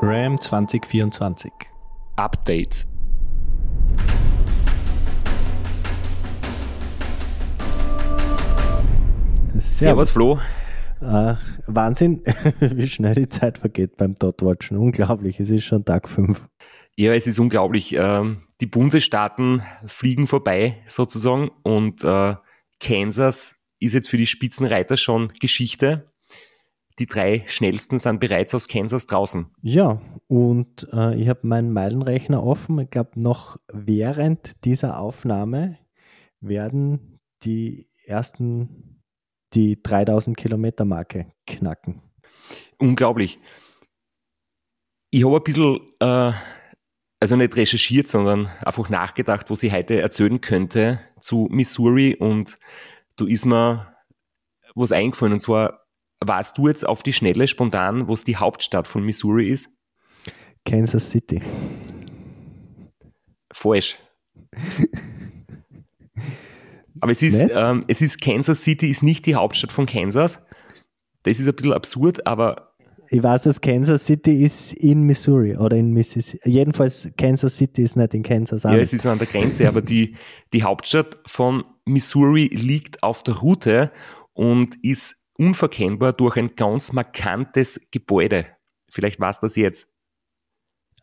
RAM 2024. Updates. Servus, Servus Flo. Äh, Wahnsinn, wie schnell die Zeit vergeht beim Dotwatchen. Unglaublich, es ist schon Tag 5. Ja, es ist unglaublich. Ähm, die Bundesstaaten fliegen vorbei sozusagen und äh, Kansas ist jetzt für die Spitzenreiter schon Geschichte die drei schnellsten sind bereits aus Kansas draußen. Ja, und äh, ich habe meinen Meilenrechner offen. Ich glaube, noch während dieser Aufnahme werden die ersten die 3000 Kilometer Marke knacken. Unglaublich. Ich habe ein bisschen, äh, also nicht recherchiert, sondern einfach nachgedacht, was ich heute erzählen könnte zu Missouri und da ist mir was eingefallen und zwar warst du jetzt auf die Schnelle spontan, wo es die Hauptstadt von Missouri ist? Kansas City. Falsch. Aber es ist, ähm, es ist Kansas City ist nicht die Hauptstadt von Kansas. Das ist ein bisschen absurd, aber. Ich weiß, dass Kansas City ist in Missouri oder in Mississippi. Jedenfalls Kansas City ist nicht in Kansas. Ja, es ist an der Grenze, aber die, die Hauptstadt von Missouri liegt auf der Route und ist unverkennbar durch ein ganz markantes Gebäude. Vielleicht war es das jetzt.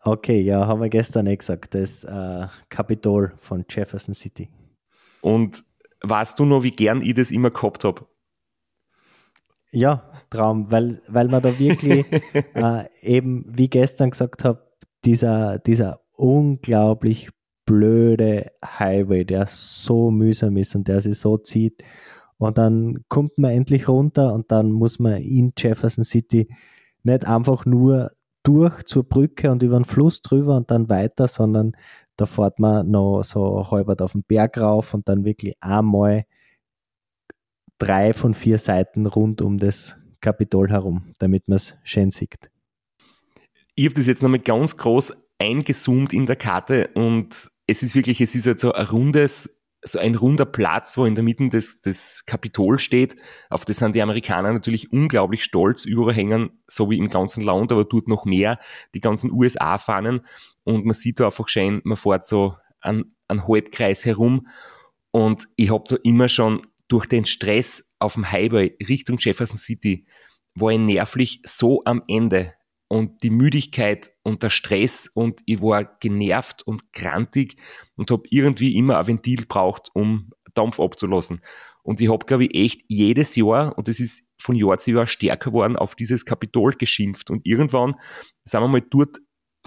Okay, ja, haben wir gestern eh gesagt, das äh, Kapitol von Jefferson City. Und weißt du noch, wie gern ich das immer gehabt habe? Ja, Traum, weil, weil man da wirklich äh, eben, wie gestern gesagt habe, dieser, dieser unglaublich blöde Highway, der so mühsam ist und der sich so zieht und dann kommt man endlich runter und dann muss man in Jefferson City nicht einfach nur durch zur Brücke und über den Fluss drüber und dann weiter, sondern da fährt man noch so halbert auf den Berg rauf und dann wirklich einmal drei von vier Seiten rund um das Kapitol herum, damit man es schön sieht. Ich habe das jetzt nochmal ganz groß eingezoomt in der Karte und es ist wirklich, es ist halt so ein rundes so ein runder Platz, wo in der Mitte des, das Kapitol steht. Auf das sind die Amerikaner natürlich unglaublich stolz, überhängen, so wie im ganzen Land, aber tut noch mehr, die ganzen USA-Fahnen. Und man sieht da einfach schön, man fährt so einen, einen Halbkreis herum. Und ich habe da immer schon durch den Stress auf dem Highway Richtung Jefferson City war ich nervlich so am Ende und die Müdigkeit und der Stress und ich war genervt und krantig und habe irgendwie immer ein Ventil braucht, um Dampf abzulassen. Und ich habe, glaube ich, echt jedes Jahr, und das ist von Jahr zu Jahr stärker geworden, auf dieses Kapitol geschimpft. Und irgendwann sind wir mal dort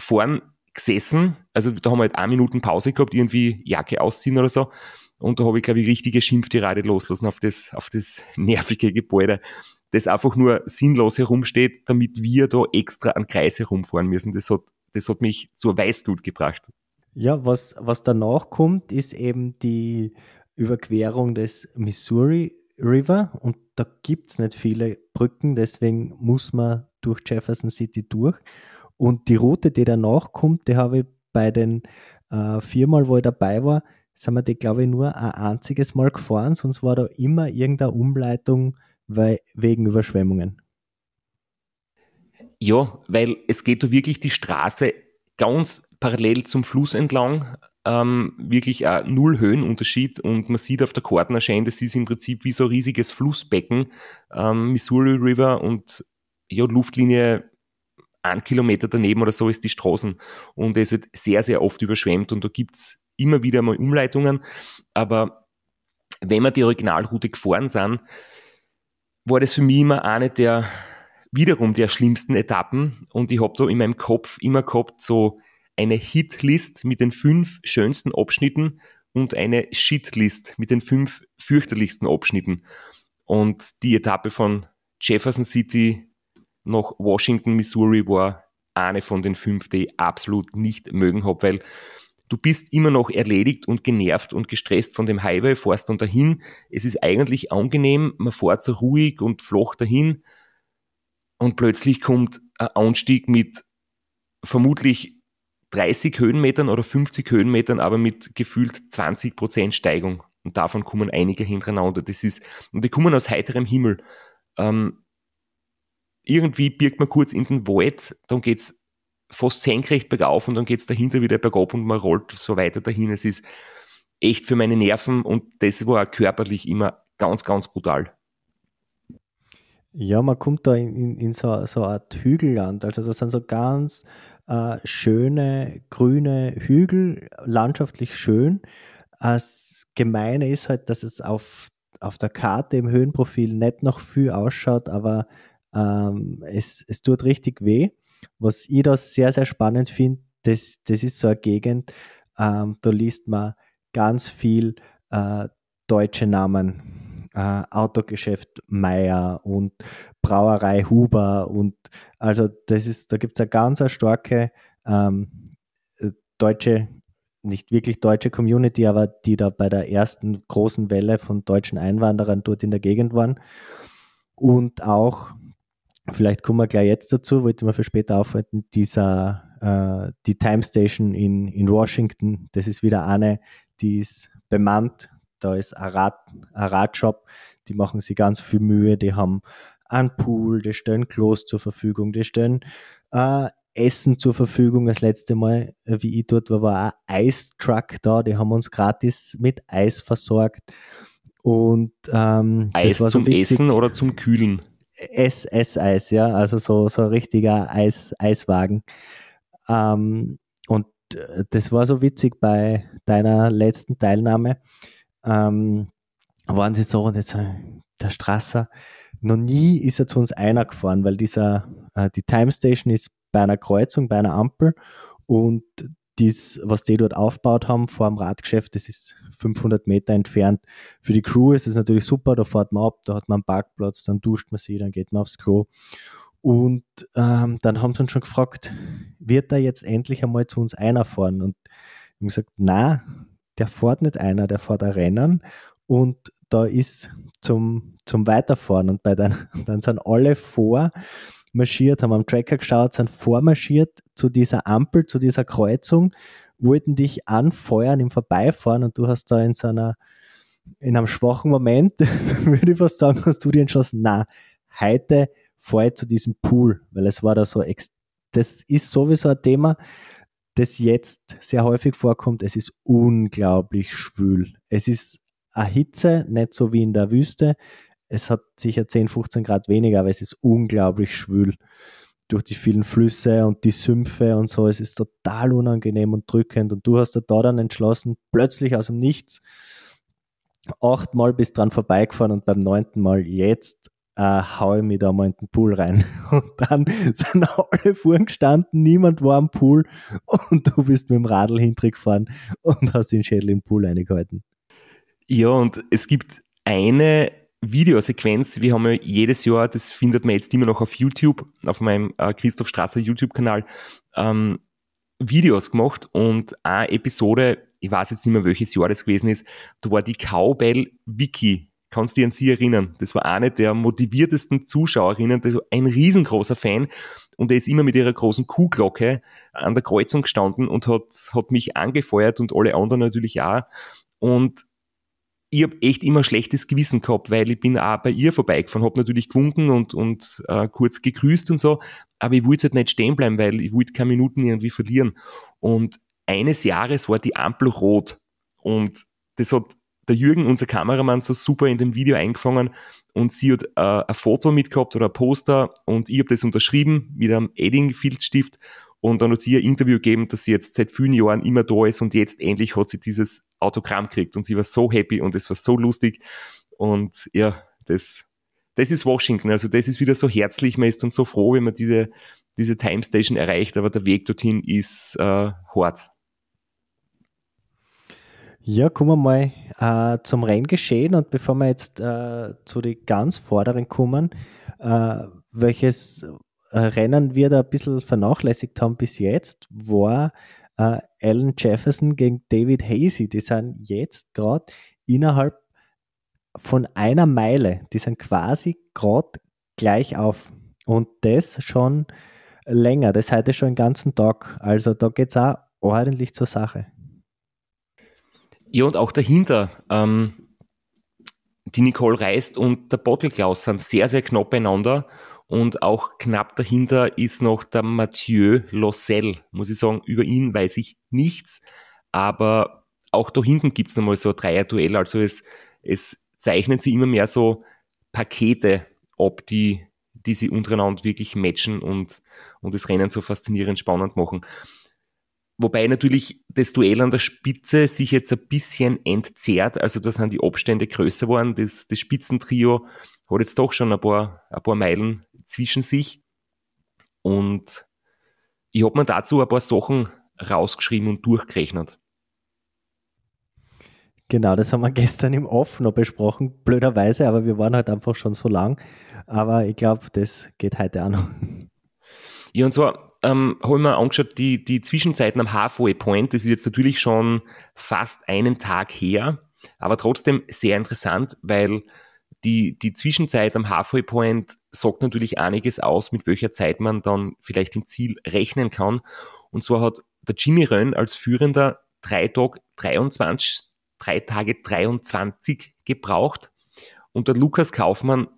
vorn gesessen, also da haben wir halt eine Minuten Pause gehabt, irgendwie Jacke ausziehen oder so. Und da habe ich, glaube ich, richtige Schimpftirade loslassen auf das, auf das nervige Gebäude das einfach nur sinnlos herumsteht, damit wir da extra an Kreis herumfahren müssen. Das hat, das hat mich zur Weißglut gebracht. Ja, was, was danach kommt, ist eben die Überquerung des Missouri River und da gibt es nicht viele Brücken, deswegen muss man durch Jefferson City durch. Und die Route, die danach kommt, die habe ich bei den äh, viermal, wo ich dabei war, sind wir die, glaube ich, nur ein einziges Mal gefahren, sonst war da immer irgendeine Umleitung weil, wegen Überschwemmungen. Ja, weil es geht da wirklich die Straße ganz parallel zum Fluss entlang. Ähm, wirklich ein null Höhenunterschied und man sieht auf der Karten erscheint, das ist im Prinzip wie so ein riesiges Flussbecken, ähm, Missouri River und ja, Luftlinie ein Kilometer daneben oder so ist die Straßen und es wird sehr, sehr oft überschwemmt und da gibt es immer wieder mal Umleitungen, aber wenn wir die Originalroute gefahren sind, war das für mich immer eine der wiederum der schlimmsten Etappen und ich habe da in meinem Kopf immer gehabt so eine Hitlist mit den fünf schönsten Abschnitten und eine Shitlist mit den fünf fürchterlichsten Abschnitten. Und die Etappe von Jefferson City nach Washington, Missouri war eine von den fünf, die ich absolut nicht mögen habe, weil Du bist immer noch erledigt und genervt und gestresst von dem Highway, fährst dann dahin. Es ist eigentlich angenehm, man fährt so ruhig und flach dahin. Und plötzlich kommt ein Anstieg mit vermutlich 30 Höhenmetern oder 50 Höhenmetern, aber mit gefühlt 20% Prozent Steigung. Und davon kommen einige hintereinander. Das ist, und die kommen aus heiterem Himmel. Ähm, irgendwie birgt man kurz in den Wald, dann geht es fast senkrecht bergauf und dann geht es dahinter wieder bergab und man rollt so weiter dahin. Es ist echt für meine Nerven und das war körperlich immer ganz, ganz brutal. Ja, man kommt da in, in, in so, so eine Art Hügelland. Also das sind so ganz äh, schöne, grüne Hügel, landschaftlich schön. Das Gemeine ist halt, dass es auf, auf der Karte im Höhenprofil nicht noch viel ausschaut, aber ähm, es, es tut richtig weh. Was ich da sehr, sehr spannend finde, das, das ist so eine Gegend, ähm, da liest man ganz viel äh, deutsche Namen. Äh, Autogeschäft Meier und Brauerei Huber und also das ist, da gibt es eine ganz eine starke ähm, äh, deutsche, nicht wirklich deutsche Community, aber die da bei der ersten großen Welle von deutschen Einwanderern dort in der Gegend waren. Und auch vielleicht kommen wir gleich jetzt dazu, wollte man für später aufhalten, dieser, äh, die Time Station in, in Washington, das ist wieder eine, die ist bemannt, da ist ein, Rad, ein Radshop, die machen sich ganz viel Mühe, die haben einen Pool, die stellen Klos zur Verfügung, die stellen äh, Essen zur Verfügung. Das letzte Mal, äh, wie ich dort war, war ein Eistruck da, die haben uns gratis mit Eis versorgt. Und ähm, Eis so zum witzig. Essen oder zum Kühlen? SS-Eis, ja, also so, so richtiger Eis, Eiswagen. Ähm, und äh, das war so witzig bei deiner letzten Teilnahme. Ähm, waren sie so und jetzt äh, der Strasser, noch nie ist er zu uns einer gefahren, weil dieser, äh, die Time Station ist bei einer Kreuzung, bei einer Ampel und dies, was die dort aufgebaut haben vor dem Radgeschäft, das ist 500 Meter entfernt. Für die Crew ist es natürlich super, da fährt man ab, da hat man einen Parkplatz, dann duscht man sich, dann geht man aufs Klo. Und ähm, dann haben sie uns schon gefragt, wird da jetzt endlich einmal zu uns einer fahren? Und ich habe gesagt, na, der fährt nicht einer, der fährt ein Rennen und da ist zum, zum Weiterfahren. Und bei den, dann sind alle vor marschiert, haben am Tracker geschaut, sind vormarschiert zu dieser Ampel, zu dieser Kreuzung, wollten dich anfeuern im Vorbeifahren und du hast da in so einer, in einem schwachen Moment, würde ich fast sagen, hast du dir entschlossen, na, heute fahre ich zu diesem Pool, weil es war da so, das ist sowieso ein Thema, das jetzt sehr häufig vorkommt. Es ist unglaublich schwül. Es ist eine Hitze, nicht so wie in der Wüste es hat sicher 10, 15 Grad weniger, aber es ist unglaublich schwül durch die vielen Flüsse und die Sümpfe und so. Es ist total unangenehm und drückend. Und du hast da dann entschlossen, plötzlich aus dem Nichts achtmal bist dran vorbeigefahren und beim neunten Mal jetzt äh, haue ich mich da mal in den Pool rein. Und dann sind alle Fuhren gestanden, niemand war am Pool und du bist mit dem Radl hintergefahren und hast den Schädel im Pool reingehalten. Ja, und es gibt eine Videosequenz. Wir haben ja jedes Jahr, das findet man jetzt immer noch auf YouTube, auf meinem äh, Christoph Strasser YouTube-Kanal, ähm, Videos gemacht und eine Episode, ich weiß jetzt nicht mehr, welches Jahr das gewesen ist, da war die Cowbell Wiki. Kannst du dich an sie erinnern? Das war eine der motiviertesten Zuschauerinnen, das war ein riesengroßer Fan und er ist immer mit ihrer großen Kuhglocke an der Kreuzung gestanden und hat, hat mich angefeuert und alle anderen natürlich auch. Und ich habe echt immer schlechtes Gewissen gehabt, weil ich bin auch bei ihr vorbeigefahren, habe natürlich gewunken und, und äh, kurz gegrüßt und so, aber ich wollte halt nicht stehen bleiben, weil ich wollte keine Minuten irgendwie verlieren. Und eines Jahres war die Ampel rot und das hat der Jürgen, unser Kameramann, so super in dem Video eingefangen und sie hat äh, ein Foto mitgehabt oder ein Poster und ich habe das unterschrieben mit einem Edding-Filzstift und dann hat sie ein Interview gegeben, dass sie jetzt seit vielen Jahren immer da ist und jetzt endlich hat sie dieses Autogramm gekriegt und sie war so happy und es war so lustig. Und ja, das, das ist Washington. Also das ist wieder so herzlich, man ist dann so froh, wenn man diese, diese Time Station erreicht, aber der Weg dorthin ist äh, hart. Ja, kommen wir mal äh, zum Renngeschehen und bevor wir jetzt äh, zu den ganz Vorderen kommen, äh, welches äh, Rennen wir da ein bisschen vernachlässigt haben bis jetzt, war äh, Alan Jefferson gegen David Hazy. Die sind jetzt gerade innerhalb von einer Meile, die sind quasi gerade gleich auf. Und das schon länger, das heute schon den ganzen Tag. Also da geht es auch ordentlich zur Sache. Ja, und auch dahinter. Ähm, die Nicole Reist und der Bottle Klaus sind sehr, sehr knapp beieinander. Und auch knapp dahinter ist noch der Mathieu Lossel. Muss ich sagen, über ihn weiß ich nichts. Aber auch da hinten gibt es nochmal so ein Dreier-Duell. Also es, es zeichnen sich immer mehr so Pakete ob die, die sie untereinander wirklich matchen und, und das Rennen so faszinierend spannend machen. Wobei natürlich das Duell an der Spitze sich jetzt ein bisschen entzerrt. Also da sind die Abstände größer geworden. Das, das Spitzentrio hat jetzt doch schon ein paar, ein paar Meilen zwischen sich. Und ich habe mir dazu ein paar Sachen rausgeschrieben und durchgerechnet. Genau, das haben wir gestern im Off noch besprochen, blöderweise, aber wir waren halt einfach schon so lang. Aber ich glaube, das geht heute auch noch. Ja, und zwar ähm, habe ich mir angeschaut, die, die Zwischenzeiten am Halfway Point, das ist jetzt natürlich schon fast einen Tag her, aber trotzdem sehr interessant, weil die, die Zwischenzeit am Halfway Point sagt natürlich einiges aus, mit welcher Zeit man dann vielleicht im Ziel rechnen kann. Und zwar hat der Jimmy Rönn als Führender drei, Tag 23, drei Tage 23 gebraucht und der Lukas Kaufmann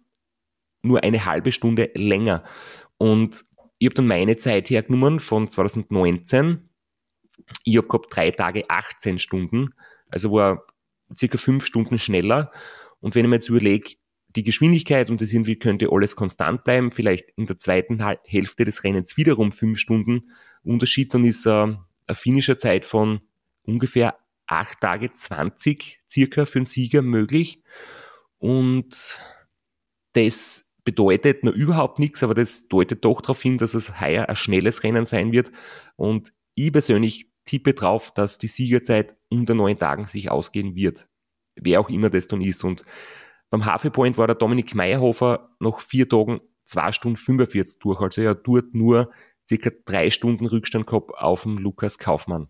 nur eine halbe Stunde länger. Und ich habe dann meine Zeit hergenommen von 2019. Ich habe gehabt drei Tage 18 Stunden, also war circa fünf Stunden schneller. Und wenn ich mir jetzt überlege, die Geschwindigkeit und das irgendwie könnte alles konstant bleiben, vielleicht in der zweiten Hälfte des Rennens wiederum fünf Stunden Unterschied, dann ist äh, eine finnische Zeit von ungefähr acht Tage 20 circa für den Sieger möglich. Und das bedeutet noch überhaupt nichts, aber das deutet doch darauf hin, dass es heuer ein schnelles Rennen sein wird. Und ich persönlich tippe drauf, dass die Siegerzeit unter neun Tagen sich ausgehen wird wer auch immer das dann ist. Und beim Hafepoint war der Dominik Meyerhofer nach vier Tagen zwei Stunden 45 durch. Also er hat dort nur circa drei Stunden Rückstand gehabt auf dem Lukas Kaufmann.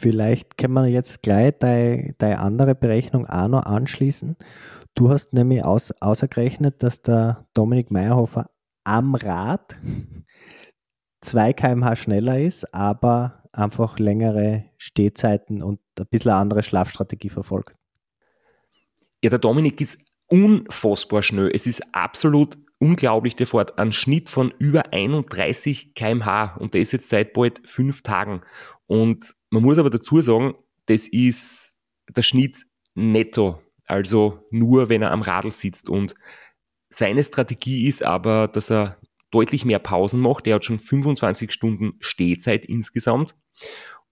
Vielleicht kann man jetzt gleich deine, deine andere Berechnung auch noch anschließen. Du hast nämlich aus, ausgerechnet, dass der Dominik Meyerhofer am Rad 2 km/h schneller ist, aber einfach längere Stehzeiten und ein bisschen eine andere Schlafstrategie verfolgt. Ja, der Dominik ist unfassbar schnell. Es ist absolut unglaublich, der fährt einen Schnitt von über 31 km/h und der ist jetzt seit bald fünf Tagen. Und man muss aber dazu sagen, das ist der Schnitt netto, also nur wenn er am Radl sitzt. Und seine Strategie ist aber, dass er deutlich mehr Pausen macht. Er hat schon 25 Stunden Stehzeit insgesamt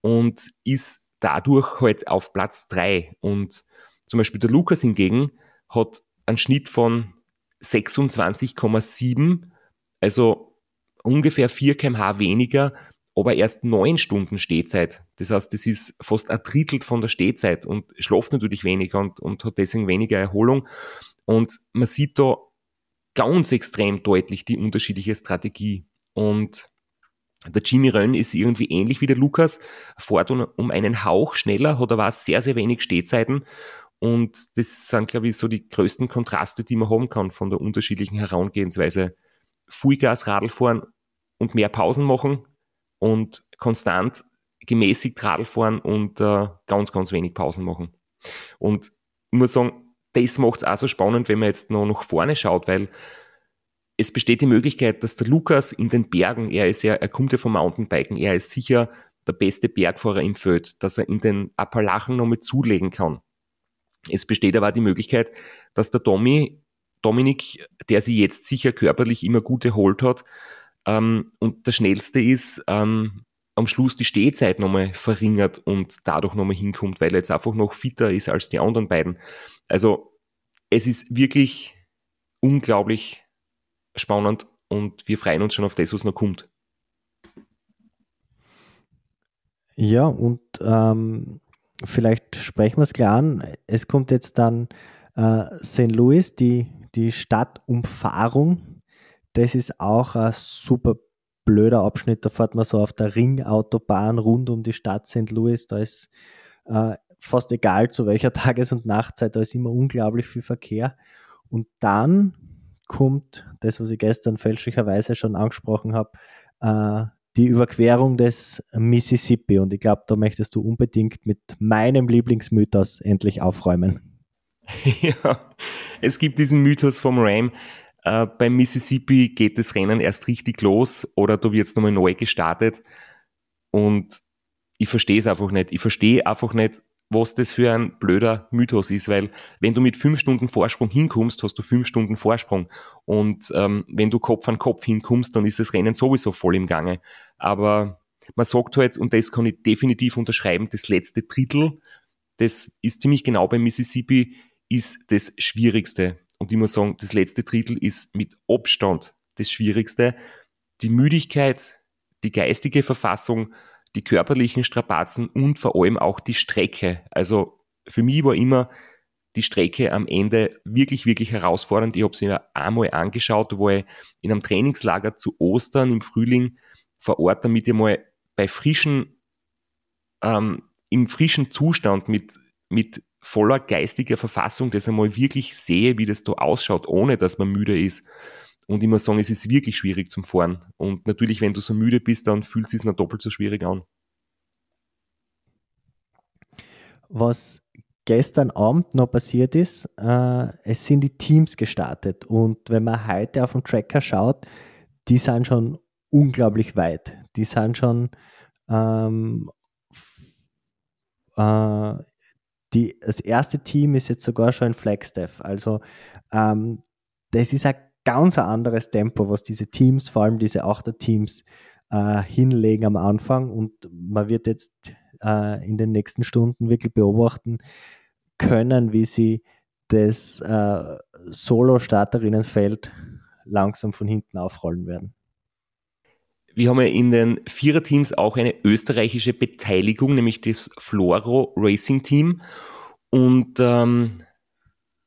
und ist dadurch halt auf Platz 3. Und zum Beispiel der Lukas hingegen hat einen Schnitt von 26,7, also ungefähr 4 kmh weniger, aber erst 9 Stunden Stehzeit. Das heißt, das ist fast ein Drittel von der Stehzeit und schläft natürlich weniger und, und hat deswegen weniger Erholung. Und man sieht da, ganz extrem deutlich die unterschiedliche Strategie. Und der Jimmy Rönn ist irgendwie ähnlich wie der Lukas, fährt um einen Hauch schneller, hat aber auch sehr, sehr wenig Stehzeiten. Und das sind, glaube ich, so die größten Kontraste, die man haben kann von der unterschiedlichen Herangehensweise. Vollgas Radl fahren und mehr Pausen machen und konstant gemäßigt Radl fahren und äh, ganz, ganz wenig Pausen machen. Und ich muss sagen, das macht es auch so spannend, wenn man jetzt noch nach vorne schaut, weil es besteht die Möglichkeit, dass der Lukas in den Bergen, er ist ja, er kommt ja vom Mountainbiken, er ist sicher der beste Bergfahrer im Feld, dass er in den Appalachen noch mit zulegen kann. Es besteht aber auch die Möglichkeit, dass der Tommy, Dominik, der sich jetzt sicher körperlich immer gut erholt hat ähm, und der schnellste ist, ähm, am Schluss die Stehzeit nochmal verringert und dadurch nochmal hinkommt, weil er jetzt einfach noch fitter ist als die anderen beiden. Also es ist wirklich unglaublich spannend und wir freuen uns schon auf das, was noch kommt. Ja, und ähm, vielleicht sprechen wir es klar an. Es kommt jetzt dann äh, St. Louis, die, die Stadtumfahrung. Das ist auch ein super blöder Abschnitt, da fährt man so auf der Ringautobahn rund um die Stadt St. Louis, da ist äh, fast egal zu welcher Tages- und Nachtzeit, da ist immer unglaublich viel Verkehr. Und dann kommt das, was ich gestern fälschlicherweise schon angesprochen habe, äh, die Überquerung des Mississippi. Und ich glaube, da möchtest du unbedingt mit meinem Lieblingsmythos endlich aufräumen. Ja, es gibt diesen Mythos vom Ram, äh, beim Mississippi geht das Rennen erst richtig los oder da wird es nochmal neu gestartet. Und ich verstehe es einfach nicht. Ich verstehe einfach nicht, was das für ein blöder Mythos ist, weil wenn du mit fünf Stunden Vorsprung hinkommst, hast du fünf Stunden Vorsprung. Und ähm, wenn du Kopf an Kopf hinkommst, dann ist das Rennen sowieso voll im Gange. Aber man sagt halt, und das kann ich definitiv unterschreiben, das letzte Drittel, das ist ziemlich genau beim Mississippi, ist das Schwierigste und ich muss sagen, das letzte Drittel ist mit Abstand das Schwierigste. Die Müdigkeit, die geistige Verfassung, die körperlichen Strapazen und vor allem auch die Strecke. Also für mich war immer die Strecke am Ende wirklich, wirklich herausfordernd. Ich habe sie mir einmal angeschaut, wo ich in einem Trainingslager zu Ostern im Frühling vor Ort, damit ich mal bei frischen, ähm, im frischen Zustand mit, mit voller geistiger Verfassung das einmal wirklich sehe, wie das da ausschaut, ohne dass man müde ist. Und immer sagen, es ist wirklich schwierig zum Fahren. Und natürlich, wenn du so müde bist, dann fühlt es sich noch doppelt so schwierig an. Was gestern Abend noch passiert ist, äh, es sind die Teams gestartet. Und wenn man heute auf den Tracker schaut, die sind schon unglaublich weit. Die sind schon ähm, äh, die, das erste Team ist jetzt sogar schon in Flagstaff. Also ähm, das ist ein ganz anderes Tempo, was diese Teams, vor allem diese Achter-Teams, äh, hinlegen am Anfang. Und man wird jetzt äh, in den nächsten Stunden wirklich beobachten können, wie sie das äh, Solo-Starterinnenfeld langsam von hinten aufrollen werden. Wir haben ja in den Viererteams auch eine österreichische Beteiligung, nämlich das Floro Racing Team. Und ähm,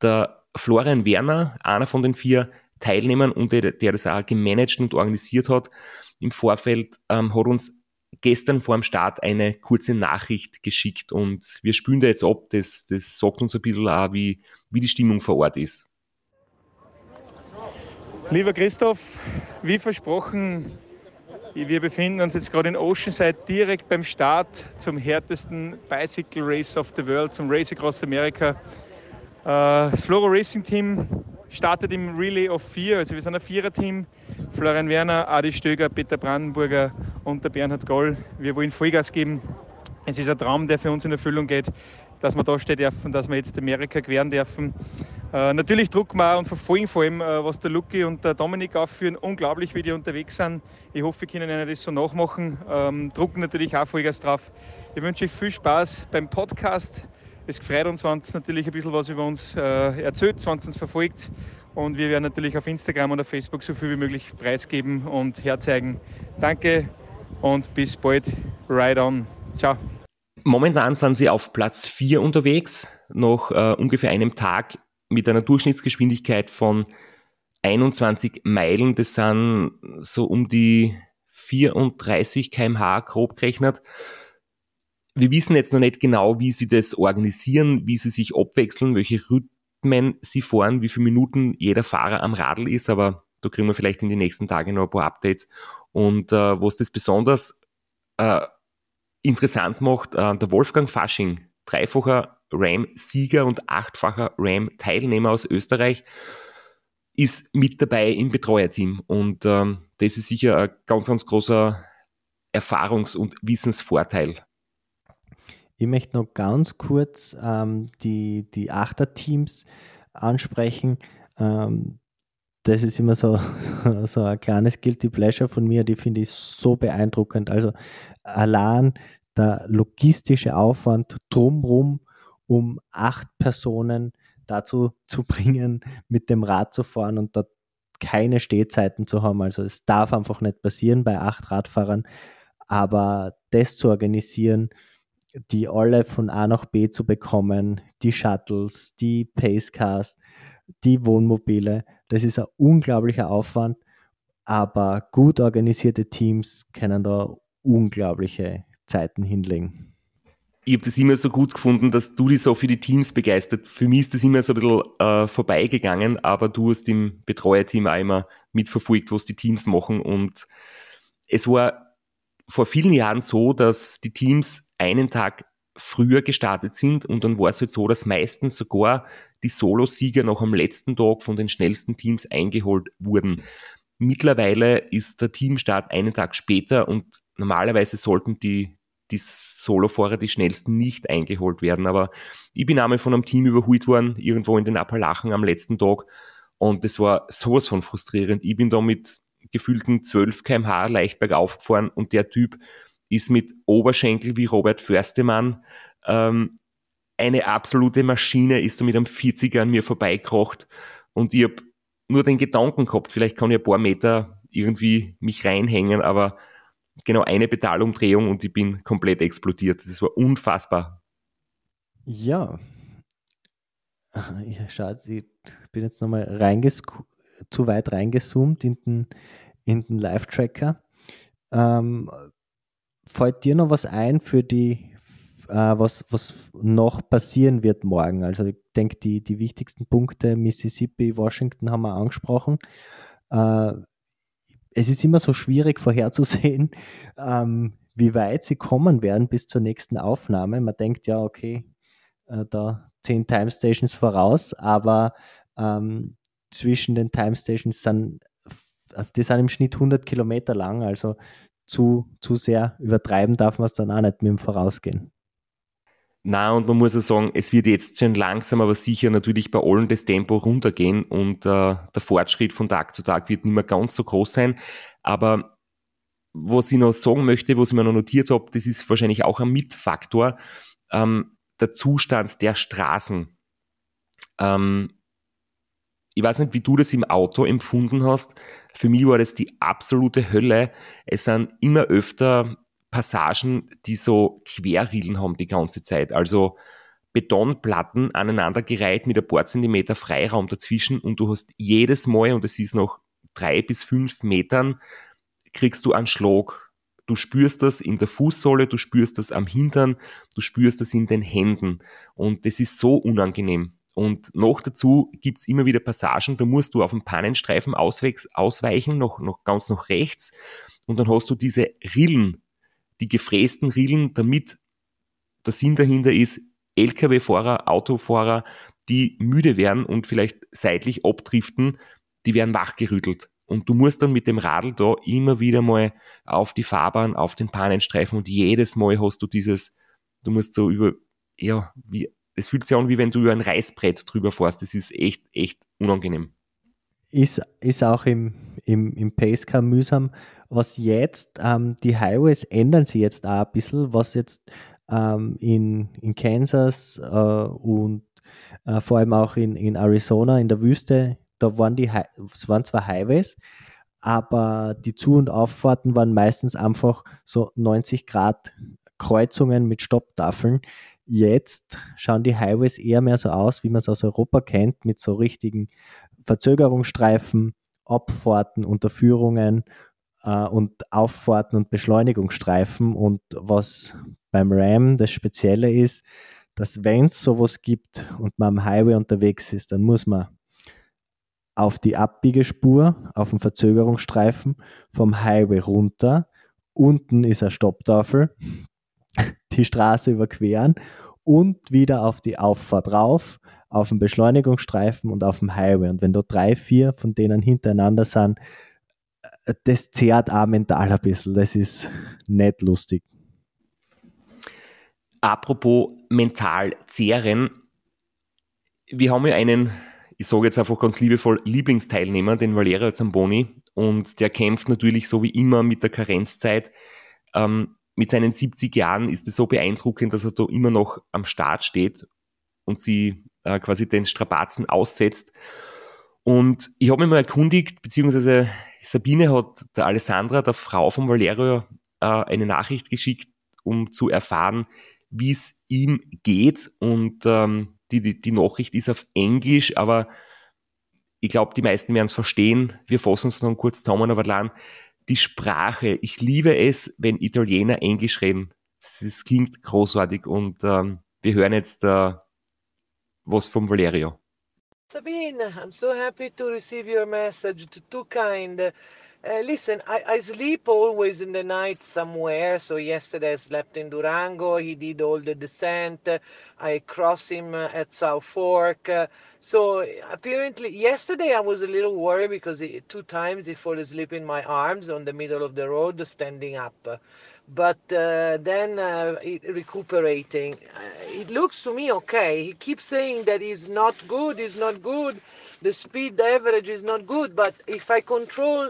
der Florian Werner, einer von den vier Teilnehmern und der, der das auch gemanagt und organisiert hat im Vorfeld, ähm, hat uns gestern vor dem Start eine kurze Nachricht geschickt und wir spüren da jetzt ab. Das, das sagt uns ein bisschen auch, wie, wie die Stimmung vor Ort ist. Lieber Christoph, wie versprochen, wir befinden uns jetzt gerade in Oceanside, direkt beim Start zum härtesten Bicycle Race of the World, zum Race Across America. Äh, das Floro Racing Team startet im Relay of Vier, also wir sind ein Vierer-Team. Florian Werner, Adi Stöger, Peter Brandenburger und der Bernhard Goll. Wir wollen Vollgas geben. Es ist ein Traum, der für uns in Erfüllung geht, dass wir da stehen dürfen, dass wir jetzt Amerika queren dürfen. Äh, natürlich drucken wir und verfolgen vor allem, äh, was der Lucky und der Dominik aufführen. Unglaublich, wie die unterwegs sind. Ich hoffe, wir können ihnen das so nachmachen. Ähm, drucken natürlich auch Vollgas drauf. Ich wünsche euch viel Spaß beim Podcast. Es freut uns, wenn es natürlich ein bisschen was über uns äh, erzählt, wenn es uns verfolgt. Und wir werden natürlich auf Instagram und auf Facebook so viel wie möglich preisgeben und herzeigen. Danke und bis bald. Ride on. Ciao. Momentan sind sie auf Platz 4 unterwegs, nach äh, ungefähr einem Tag mit einer Durchschnittsgeschwindigkeit von 21 Meilen, das sind so um die 34 kmh grob gerechnet. Wir wissen jetzt noch nicht genau, wie sie das organisieren, wie sie sich abwechseln, welche Rhythmen sie fahren, wie viele Minuten jeder Fahrer am Radl ist, aber da kriegen wir vielleicht in den nächsten Tagen noch ein paar Updates. Und äh, was das besonders äh, interessant macht, äh, der Wolfgang Fasching, dreifacher RAM-Sieger und achtfacher RAM-Teilnehmer aus Österreich, ist mit dabei im Betreuerteam. Und ähm, das ist sicher ein ganz, ganz großer Erfahrungs- und Wissensvorteil. Ich möchte noch ganz kurz ähm, die, die Achter-Teams ansprechen. Ähm, das ist immer so, so, so ein kleines Guilty Pleasure von mir, die finde ich so beeindruckend. Also allein der logistische Aufwand drumrum um acht Personen dazu zu bringen, mit dem Rad zu fahren und dort keine Stehzeiten zu haben. Also es darf einfach nicht passieren bei acht Radfahrern. Aber das zu organisieren, die alle von A nach B zu bekommen, die Shuttles, die Pacecars, die Wohnmobile, das ist ein unglaublicher Aufwand, aber gut organisierte Teams können da unglaubliche Zeiten hinlegen ich habe das immer so gut gefunden, dass du dich so für die Teams begeistert. Für mich ist das immer so ein bisschen äh, vorbeigegangen, aber du hast im Betreuerteam auch immer mitverfolgt, was die Teams machen. Und es war vor vielen Jahren so, dass die Teams einen Tag früher gestartet sind und dann war es halt so, dass meistens sogar die Solo-Sieger noch am letzten Tag von den schnellsten Teams eingeholt wurden. Mittlerweile ist der Teamstart einen Tag später und normalerweise sollten die die Solofahrer, die schnellsten, nicht eingeholt werden. Aber ich bin einmal von einem Team überholt worden, irgendwo in den Appalachen am letzten Tag. Und das war sowas von frustrierend. Ich bin da mit gefühlten 12 kmh leicht bergauf gefahren und der Typ ist mit Oberschenkel wie Robert Förstemann ähm, eine absolute Maschine, ist da mit einem 40er an mir vorbeikrocht und ich habe nur den Gedanken gehabt, vielleicht kann ich ein paar Meter irgendwie mich reinhängen, aber genau eine Pedalumdrehung und ich bin komplett explodiert. Das war unfassbar. Ja. ja schade, ich bin jetzt nochmal zu weit reingezoomt in den, in den Live-Tracker. Ähm, fällt dir noch was ein für die, äh, was, was noch passieren wird morgen? Also ich denke, die, die wichtigsten Punkte, Mississippi, Washington haben wir angesprochen. Äh, es ist immer so schwierig vorherzusehen, ähm, wie weit sie kommen werden bis zur nächsten Aufnahme. Man denkt ja, okay, äh, da zehn Time Stations voraus, aber ähm, zwischen den Time Stations sind, also die sind im Schnitt 100 Kilometer lang, also zu, zu sehr übertreiben darf man es dann auch nicht mit dem Vorausgehen. Na, und man muss ja sagen, es wird jetzt schon langsam, aber sicher natürlich bei allen das Tempo runtergehen und äh, der Fortschritt von Tag zu Tag wird nicht mehr ganz so groß sein. Aber was ich noch sagen möchte, was ich mir noch notiert habe, das ist wahrscheinlich auch ein Mitfaktor, ähm, der Zustand der Straßen. Ähm, ich weiß nicht, wie du das im Auto empfunden hast. Für mich war das die absolute Hölle. Es sind immer öfter Passagen, die so Querrillen haben die ganze Zeit. Also Betonplatten aneinandergereiht mit ein paar Zentimeter Freiraum dazwischen und du hast jedes Mal, und es ist noch drei bis fünf Metern, kriegst du einen Schlag. Du spürst das in der Fußsohle, du spürst das am Hintern, du spürst das in den Händen. Und das ist so unangenehm. Und noch dazu gibt es immer wieder Passagen, da musst du auf dem Pannenstreifen ausweichen, noch, noch ganz nach rechts. Und dann hast du diese Rillen die gefrästen Rillen, damit der Sinn dahinter ist, Lkw-Fahrer, Autofahrer, die müde werden und vielleicht seitlich abdriften, die werden wachgerüttelt. Und du musst dann mit dem Radl da immer wieder mal auf die Fahrbahn, auf den Bahnenstreifen und jedes Mal hast du dieses, du musst so über, ja, wie, es fühlt sich an, wie wenn du über ein Reißbrett drüber fährst. Das ist echt, echt unangenehm ist, ist auch im, im, im Pacecar mühsam. Was jetzt, ähm, die Highways ändern sie jetzt auch ein bisschen, was jetzt ähm, in, in Kansas äh, und äh, vor allem auch in, in Arizona, in der Wüste, da waren die, es waren zwar Highways, aber die Zu- und Auffahrten waren meistens einfach so 90 Grad Kreuzungen mit Stopptafeln. Jetzt schauen die Highways eher mehr so aus, wie man es aus Europa kennt, mit so richtigen Verzögerungsstreifen, Abfahrten, Unterführungen äh, und Auffahrten und Beschleunigungsstreifen. Und was beim Ram das Spezielle ist, dass wenn es sowas gibt und man am Highway unterwegs ist, dann muss man auf die Abbiegespur, auf den Verzögerungsstreifen vom Highway runter. Unten ist eine Stopptafel, die Straße überqueren und wieder auf die Auffahrt rauf, auf dem Beschleunigungsstreifen und auf dem Highway. Und wenn da drei, vier von denen hintereinander sind, äh, das zehrt auch mental ein bisschen. Das ist nicht lustig. Apropos mental zehren, wir haben ja einen, ich sage jetzt einfach ganz liebevoll, Lieblingsteilnehmer, den Valerio Zamboni. Und der kämpft natürlich so wie immer mit der Karenzzeit. Ähm, mit seinen 70 Jahren ist es so beeindruckend, dass er da immer noch am Start steht und sie äh, quasi den Strapazen aussetzt. Und ich habe mich mal erkundigt, beziehungsweise Sabine hat der Alessandra, der Frau von Valerio, äh, eine Nachricht geschickt, um zu erfahren, wie es ihm geht. Und ähm, die, die, die Nachricht ist auf Englisch, aber ich glaube, die meisten werden es verstehen. Wir fassen uns noch kurz zusammen, aber dann die Sprache. Ich liebe es, wenn Italiener Englisch reden. Das, das klingt großartig und ähm, wir hören jetzt äh, was from Valerio. Oh. Sabine, I'm so happy to receive your message. Too kind. Uh, listen, I, I sleep always in the night somewhere. So yesterday I slept in Durango. He did all the descent. I cross him uh, at South Fork. Uh, so apparently yesterday I was a little worried because he, two times he fell asleep in my arms on the middle of the road standing up but uh, then uh, recuperating. Uh, it looks to me okay. He keeps saying that he's not good, he's not good, the speed average is not good, but if I control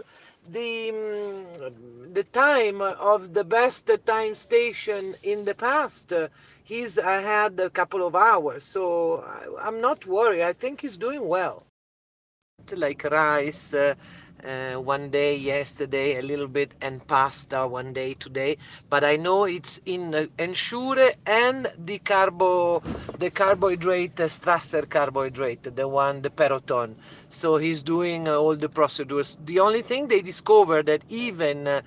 the um, the time of the best time station in the past uh, he's ahead a couple of hours so I, am not worried i think he's doing well like rice uh, uh, one day yesterday a little bit and pasta one day today but i know it's in uh, ensure and the carbo the carbohydrate uh, strasser carbohydrate the one the peroton so he's doing uh, all the procedures the only thing they discovered that even uh,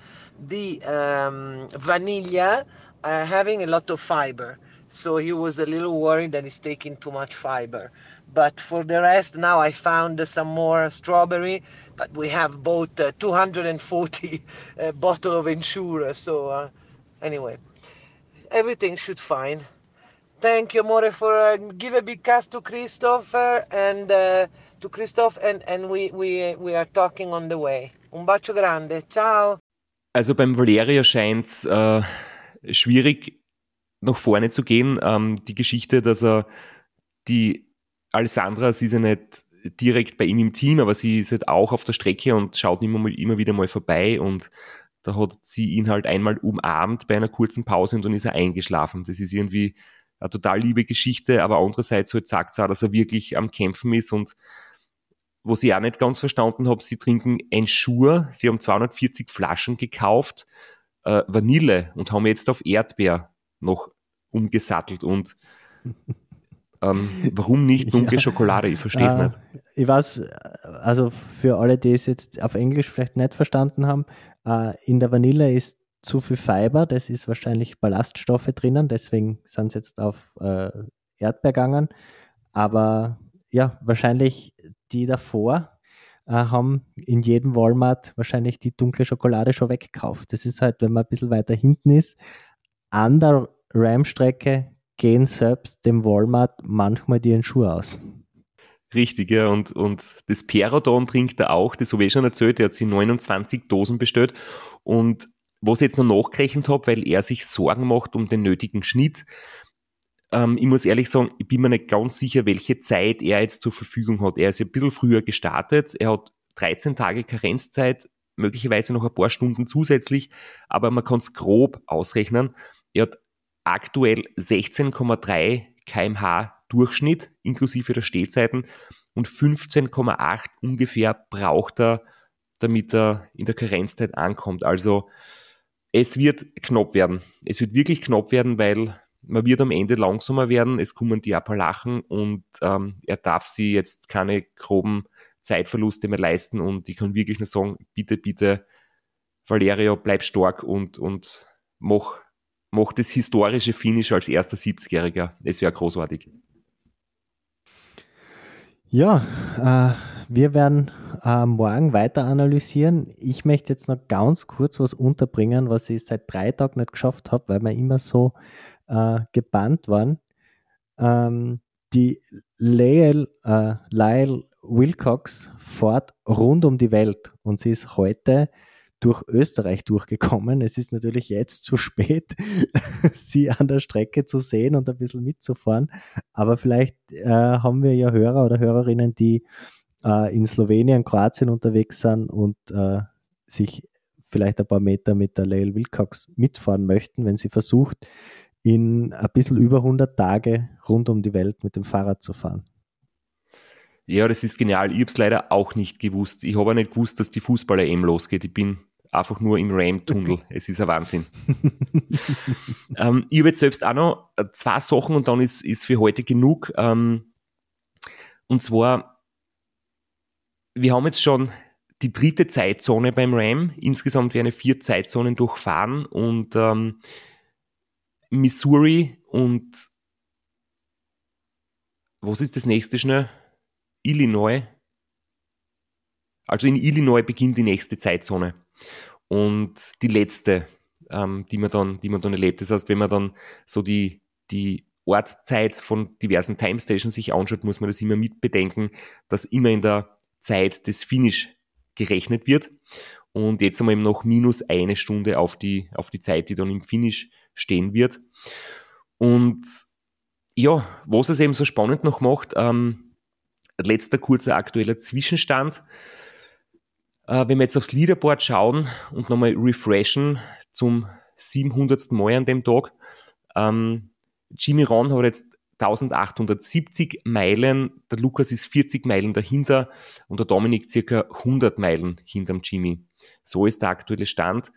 the um, vanilla uh, having a lot of fiber so he was a little worried that he's taking too much fiber but for the rest now i found some more strawberry but we have bought uh, 240 uh, bottle of insure so uh, anyway everything should fine thank you more for uh, give a big cast to christopher and uh, to christoph and and we we we are talking on the way un bacio grande ciao also beim valerio scheint's äh, schwierig nach vorne zu gehen ähm, die geschichte dass er die Alessandra, sie ist ja nicht direkt bei ihm im Team, aber sie ist halt auch auf der Strecke und schaut immer, mal, immer wieder mal vorbei und da hat sie ihn halt einmal umarmt bei einer kurzen Pause und dann ist er eingeschlafen. Das ist irgendwie eine total liebe Geschichte, aber andererseits halt sagt sie auch, dass er wirklich am Kämpfen ist und was ich auch nicht ganz verstanden habe, sie trinken ein Schur, sie haben 240 Flaschen gekauft, äh, Vanille und haben jetzt auf Erdbeer noch umgesattelt und Ähm, warum nicht dunkle ja. Schokolade? Ich verstehe es äh, ah, nicht. Ich weiß, äh, also für alle, die es jetzt auf Englisch vielleicht nicht verstanden haben, äh, in der Vanille ist zu viel Fiber, das ist wahrscheinlich Ballaststoffe drinnen, deswegen sind sie jetzt auf äh, Erdbeer gegangen. Aber ja, wahrscheinlich die davor äh, haben in jedem Walmart wahrscheinlich die dunkle Schokolade schon weggekauft. Das ist halt, wenn man ein bisschen weiter hinten ist, an der Ram-Strecke gehen selbst dem Walmart manchmal die Schuhe aus. Richtig, ja. Und, und das Perodon trinkt er auch, das habe ich eh schon erzählt. Er hat sich 29 Dosen bestellt. Und was ich jetzt noch nachgerechnet habe, weil er sich Sorgen macht um den nötigen Schnitt, ähm, ich muss ehrlich sagen, ich bin mir nicht ganz sicher, welche Zeit er jetzt zur Verfügung hat. Er ist ja ein bisschen früher gestartet. Er hat 13 Tage Karenzzeit, möglicherweise noch ein paar Stunden zusätzlich, aber man kann es grob ausrechnen. Er hat aktuell 16,3 kmh Durchschnitt inklusive der Stehzeiten und 15,8 ungefähr braucht er, damit er in der Karenzzeit ankommt. Also es wird knapp werden. Es wird wirklich knapp werden, weil man wird am Ende langsamer werden. Es kommen die Appalachen und ähm, er darf sie jetzt keine groben Zeitverluste mehr leisten. Und ich kann wirklich nur sagen, bitte, bitte, Valerio, bleib stark und, und mach macht das historische Finish als erster 70-Jähriger. Es wäre großartig. Ja, äh, wir werden äh, morgen weiter analysieren. Ich möchte jetzt noch ganz kurz was unterbringen, was ich seit drei Tagen nicht geschafft habe, weil wir immer so äh, gebannt waren. Ähm, die Lyle, äh, Lyle Wilcox fährt rund um die Welt und sie ist heute durch Österreich durchgekommen. Es ist natürlich jetzt zu spät, sie an der Strecke zu sehen und ein bisschen mitzufahren. Aber vielleicht äh, haben wir ja Hörer oder Hörerinnen, die äh, in Slowenien, Kroatien unterwegs sind und äh, sich vielleicht ein paar Meter mit der Lael Wilcox mitfahren möchten, wenn sie versucht, in ein bisschen über 100 Tage rund um die Welt mit dem Fahrrad zu fahren. Ja, das ist genial. Ich habe es leider auch nicht gewusst. Ich habe auch nicht gewusst, dass die Fußballer-EM losgeht. Ich bin einfach nur im RAM-Tunnel. es ist ein Wahnsinn. ähm, ich habe jetzt selbst auch noch zwei Sachen und dann ist, ist für heute genug. Ähm, und zwar, wir haben jetzt schon die dritte Zeitzone beim RAM. Insgesamt werden vier Zeitzonen durchfahren und ähm, Missouri und was ist das nächste schnell? Illinois also in Illinois beginnt die nächste Zeitzone und die letzte, ähm, die, man dann, die man dann erlebt. Das heißt, wenn man dann so die, die Ortszeit von diversen Time Stations sich anschaut, muss man das immer mitbedenken, dass immer in der Zeit des Finish gerechnet wird. Und jetzt haben wir eben noch minus eine Stunde auf die, auf die Zeit, die dann im Finish stehen wird. Und ja, was es eben so spannend noch macht, ähm, letzter kurzer aktueller Zwischenstand. Äh, wenn wir jetzt aufs Leaderboard schauen und nochmal refreshen zum 700. Mal an dem Tag, ähm, Jimmy Ron hat jetzt 1870 Meilen, der Lukas ist 40 Meilen dahinter und der Dominik circa 100 Meilen hinterm Jimmy. So ist der aktuelle Stand.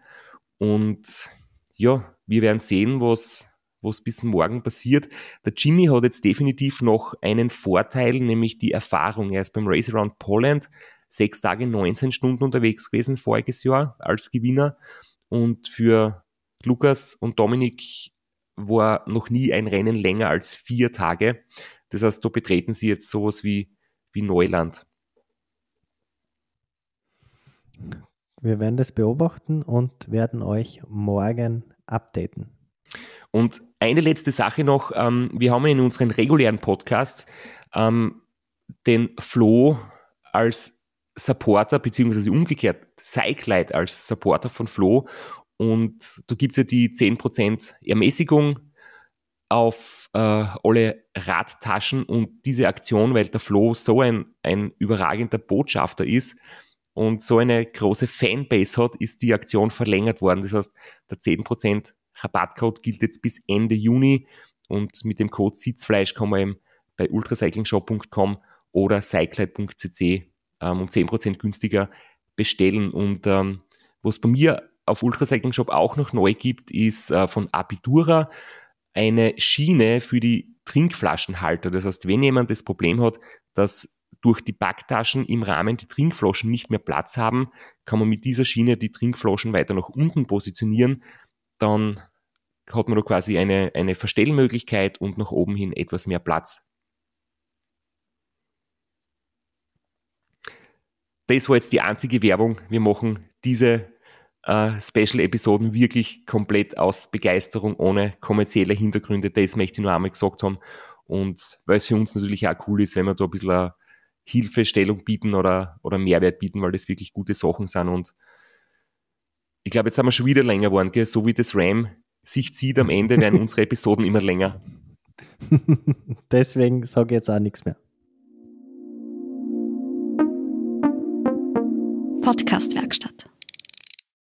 Und ja, wir werden sehen, was, was bis morgen passiert. Der Jimmy hat jetzt definitiv noch einen Vorteil, nämlich die Erfahrung. Er ist beim Race Around Poland sechs Tage 19 Stunden unterwegs gewesen voriges Jahr als Gewinner. Und für Lukas und Dominik war noch nie ein Rennen länger als vier Tage. Das heißt, da betreten sie jetzt sowas wie, wie Neuland. Wir werden das beobachten und werden euch morgen updaten. Und eine letzte Sache noch. Ähm, wir haben in unseren regulären Podcasts ähm, den Flo als Supporter, beziehungsweise umgekehrt, Cyclight als Supporter von Flo. Und da gibt es ja die 10% Ermäßigung auf äh, alle Radtaschen und diese Aktion, weil der Flo so ein, ein überragender Botschafter ist und so eine große Fanbase hat, ist die Aktion verlängert worden. Das heißt, der 10% Rabattcode gilt jetzt bis Ende Juni und mit dem Code Sitzfleisch kann man eben bei ultracyclingshop.com oder cyclite.cc ähm, um 10% günstiger bestellen. Und ähm, was bei mir auf Ultracycling Shop auch noch neu gibt, ist äh, von Abitura eine Schiene für die Trinkflaschenhalter. Das heißt, wenn jemand das Problem hat, dass durch die Backtaschen im Rahmen die Trinkflaschen nicht mehr Platz haben, kann man mit dieser Schiene die Trinkflaschen weiter nach unten positionieren. Dann hat man da quasi eine, eine Verstellmöglichkeit und nach oben hin etwas mehr Platz das war jetzt die einzige Werbung. Wir machen diese äh, Special-Episoden wirklich komplett aus Begeisterung, ohne kommerzielle Hintergründe. Das möchte ich nur einmal gesagt haben. Und weil es für uns natürlich auch cool ist, wenn wir da ein bisschen Hilfestellung bieten oder, oder Mehrwert bieten, weil das wirklich gute Sachen sind. Und ich glaube, jetzt haben wir schon wieder länger geworden, gell? so wie das RAM sich zieht am Ende, werden unsere Episoden immer länger. Deswegen sage ich jetzt auch nichts mehr. Podcast-Werkstatt.